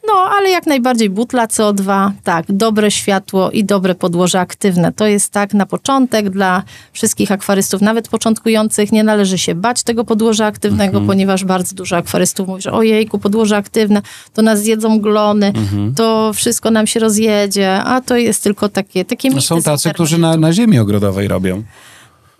No, ale jak najbardziej butla CO2, tak, dobre światło i dobre podłoże aktywne. To jest tak na początek dla wszystkich akwarystów, nawet początkujących, nie należy się bać tego podłoża aktywnego, mhm. ponieważ bardzo dużo akwarystów mówi, że ojejku, podłoże aktywne, to nas zjedzą glony, mhm. to wszystko nam się rozjedzie, a to jest tylko takie, takie no, Są tacy, którzy na, na ziemi ogrodowej robią.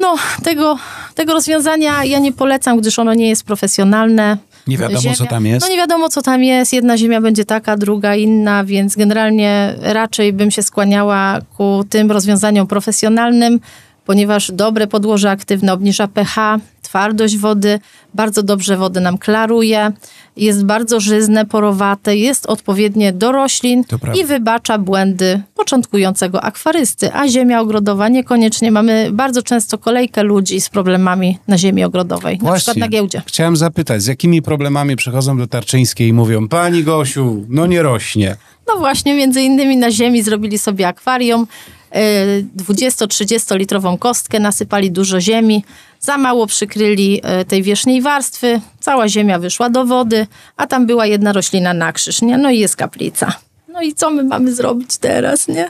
No, tego, tego rozwiązania ja nie polecam, gdyż ono nie jest profesjonalne. Nie wiadomo, ziemia. co tam jest. No nie wiadomo, co tam jest. Jedna ziemia będzie taka, druga inna, więc generalnie raczej bym się skłaniała ku tym rozwiązaniom profesjonalnym, ponieważ dobre podłoże aktywne obniża pH, twardość wody, bardzo dobrze wodę nam klaruje, jest bardzo żyzne, porowate, jest odpowiednie do roślin i wybacza błędy początkującego akwarysty, a ziemia ogrodowa niekoniecznie. Mamy bardzo często kolejkę ludzi z problemami na ziemi ogrodowej, Właśnie. na przykład na giełdzie. Chciałem zapytać, z jakimi problemami przychodzą do Tarczyńskiej i mówią, pani Gosiu, no nie rośnie. No właśnie, między innymi na ziemi zrobili sobie akwarium, 20-30 e, litrową kostkę, nasypali dużo ziemi, za mało przykryli e, tej wierzchniej warstwy, cała ziemia wyszła do wody, a tam była jedna roślina na krzyż, nie? No i jest kaplica. No i co my mamy zrobić teraz, nie?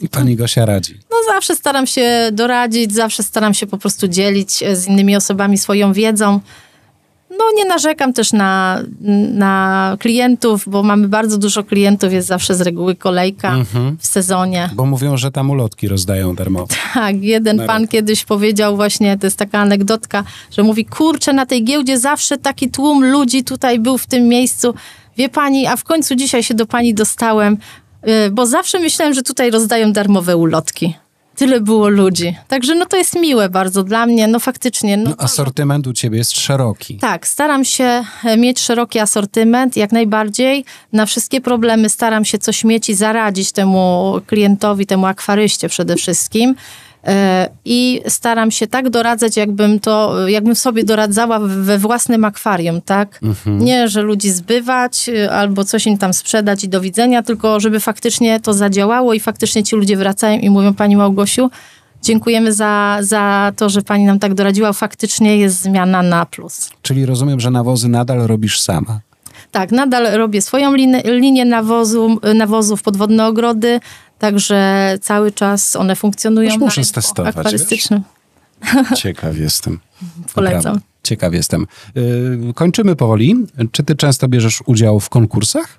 I pani Gosia radzi. No zawsze staram się doradzić, zawsze staram się po prostu dzielić e, z innymi osobami swoją wiedzą. No nie narzekam też na, na klientów, bo mamy bardzo dużo klientów, jest zawsze z reguły kolejka mhm. w sezonie. Bo mówią, że tam ulotki rozdają darmowo. Tak, jeden na pan kiedyś powiedział właśnie, to jest taka anegdotka, że mówi, kurczę, na tej giełdzie zawsze taki tłum ludzi tutaj był w tym miejscu. Wie pani, a w końcu dzisiaj się do pani dostałem, y, bo zawsze myślałem, że tutaj rozdają darmowe ulotki tyle było ludzi. Także no to jest miłe bardzo dla mnie, no faktycznie. No, no asortyment u ciebie jest szeroki. Tak, staram się e, mieć szeroki asortyment, jak najbardziej. Na wszystkie problemy staram się coś mieć i zaradzić temu klientowi, temu akwaryście przede wszystkim. E, I staram się tak doradzać, jakbym to, jakbym sobie doradzała we własnym akwarium, tak? Mhm. Nie, że ludzi zbywać y, albo coś im tam sprzedać i do widzenia, tylko żeby faktycznie to zadziałało i faktycznie ci ludzie wracają i mówią, Pani Małgosiu, Dziękujemy za, za to, że Pani nam tak doradziła. Faktycznie jest zmiana na plus. Czyli rozumiem, że nawozy nadal robisz sama. Tak, nadal robię swoją linię, linię nawozu, nawozów, podwodne ogrody. Także cały czas one funkcjonują. Już muszę testować. Akwarystycznym. Ciekaw jestem. Polecam. Naprawdę. Ciekaw jestem. Yy, kończymy powoli. Czy ty często bierzesz udział w konkursach?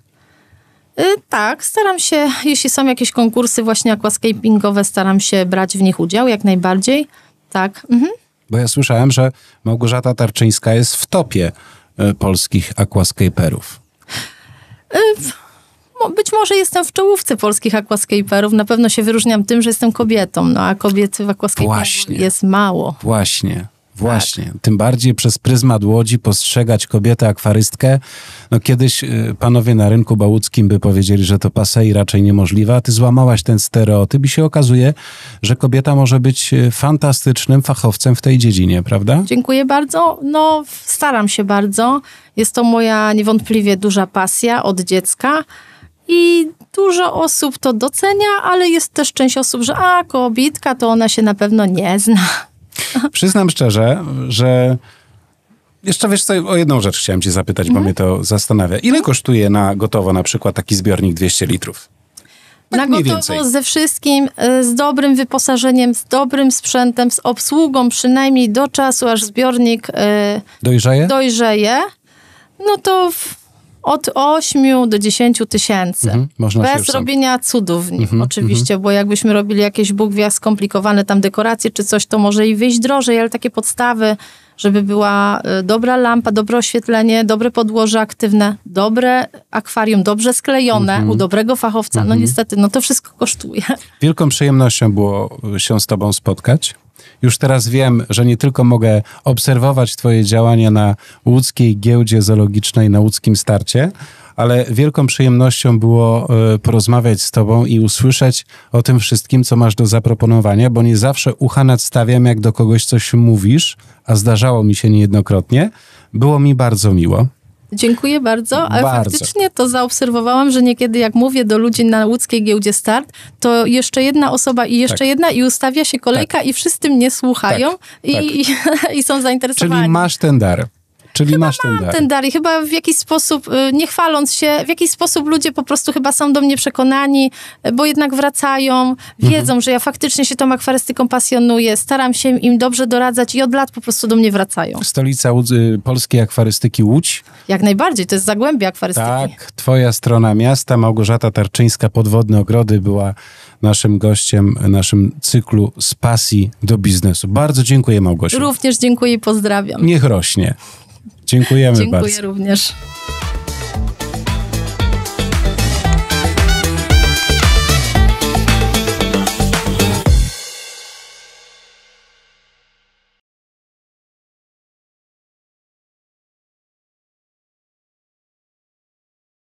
Y, tak, staram się, jeśli są jakieś konkursy właśnie aquascapingowe, staram się brać w nich udział jak najbardziej. Tak. Mhm. Bo ja słyszałem, że Małgorzata Tarczyńska jest w topie y, polskich aquascaperów. Yy być może jestem w czołówce polskich aquascaperów. Na pewno się wyróżniam tym, że jestem kobietą, no a kobiety w aquascaperach jest mało. Właśnie. Tak. Właśnie, tak. tym bardziej przez pryzmat łodzi postrzegać kobietę akwarystkę. No kiedyś y, panowie na rynku bałuckim by powiedzieli, że to pasei raczej niemożliwe, a ty złamałaś ten stereotyp i się okazuje, że kobieta może być y, fantastycznym fachowcem w tej dziedzinie, prawda? Dziękuję bardzo. No, staram się bardzo. Jest to moja niewątpliwie duża pasja od dziecka. I dużo osób to docenia, ale jest też część osób, że a kobitka to ona się na pewno nie zna. Przyznam szczerze, że jeszcze wiesz co, o jedną rzecz chciałem cię zapytać, bo mhm. mnie to zastanawia. Ile kosztuje na gotowo na przykład taki zbiornik 200 litrów? Tak na gotowo ze wszystkim, e, z dobrym wyposażeniem, z dobrym sprzętem, z obsługą przynajmniej do czasu, aż zbiornik e, dojrzeje. dojrzeje no to od 8 do 10 tysięcy. Mhm, bez robienia cudów w nich, mhm, oczywiście, mhm. bo jakbyśmy robili jakieś bóg skomplikowane tam dekoracje czy coś, to może i wyjść drożej, ale takie podstawy, żeby była y, dobra lampa, dobre oświetlenie, dobre podłoże aktywne, dobre akwarium, dobrze sklejone mm -hmm. u dobrego fachowca. Mm -hmm. No niestety, no to wszystko kosztuje. Wielką przyjemnością było się z tobą spotkać. Już teraz wiem, że nie tylko mogę obserwować Twoje działania na łódzkiej giełdzie zoologicznej, na łódzkim starcie, ale wielką przyjemnością było e, porozmawiać z Tobą i usłyszeć o tym wszystkim, co masz do zaproponowania, bo nie zawsze ucha nadstawiam, jak do kogoś coś mówisz, a zdarzało mi się niejednokrotnie. Było mi bardzo miło. Dziękuję bardzo, ale bardzo. faktycznie to zaobserwowałam, że niekiedy jak mówię do ludzi na łódzkiej giełdzie start, to jeszcze jedna osoba i jeszcze tak. jedna i ustawia się kolejka tak. i wszyscy mnie słuchają tak. I, tak. i, I, są zainteresowani. Czyli masz ten dar. Czyli chyba masz ten dar. ten dar i chyba w jakiś sposób, y, nie chwaląc się, w jakiś sposób ludzie po prostu chyba są do mnie przekonani, bo jednak wracają, mhm. wiedzą, mhm. że ja faktycznie się tą akwarystyką pasjonuję, staram się im dobrze doradzać i od lat po prostu do mnie wracają. Stolica y, polskiej akwarystyki Łódź. Jak najbardziej, to jest Zagłębie akwarystyki. Tak, twoja strona miasta, Małgorzata Tarczyńska, Podwodne Ogrody była naszym gościem, naszym cyklu z pasji do biznesu. Bardzo dziękuję Małgosiu. Również dziękuję i pozdrawiam. Niech rośnie. Dziękujemy Dziękuję bardzo. Dziękuję również.